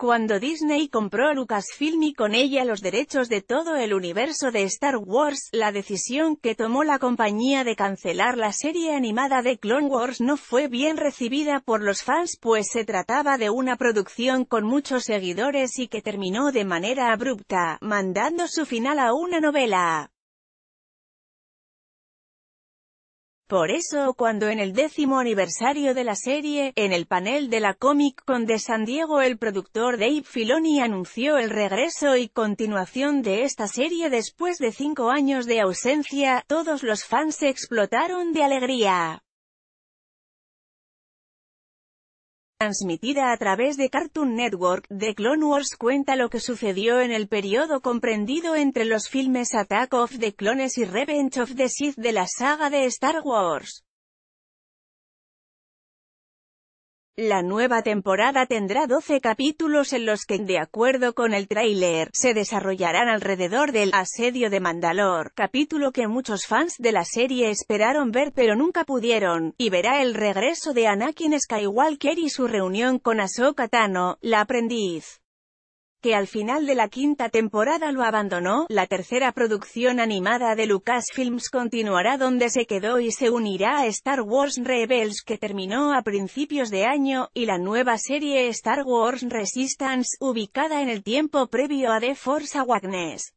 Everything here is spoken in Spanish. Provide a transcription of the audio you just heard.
Cuando Disney compró Lucasfilm y con ella los derechos de todo el universo de Star Wars, la decisión que tomó la compañía de cancelar la serie animada de Clone Wars no fue bien recibida por los fans pues se trataba de una producción con muchos seguidores y que terminó de manera abrupta, mandando su final a una novela. Por eso, cuando en el décimo aniversario de la serie, en el panel de la Comic Con de San Diego el productor Dave Filoni anunció el regreso y continuación de esta serie después de cinco años de ausencia, todos los fans se explotaron de alegría. transmitida a través de Cartoon Network, The Clone Wars cuenta lo que sucedió en el periodo comprendido entre los filmes Attack of the Clones y Revenge of the Sith de la saga de Star Wars. La nueva temporada tendrá 12 capítulos en los que, de acuerdo con el tráiler, se desarrollarán alrededor del asedio de Mandalor, capítulo que muchos fans de la serie esperaron ver pero nunca pudieron, y verá el regreso de Anakin Skywalker y su reunión con Ahsoka Tano, la aprendiz que al final de la quinta temporada lo abandonó, la tercera producción animada de Lucasfilms continuará donde se quedó y se unirá a Star Wars Rebels que terminó a principios de año, y la nueva serie Star Wars Resistance, ubicada en el tiempo previo a The Force Awakens.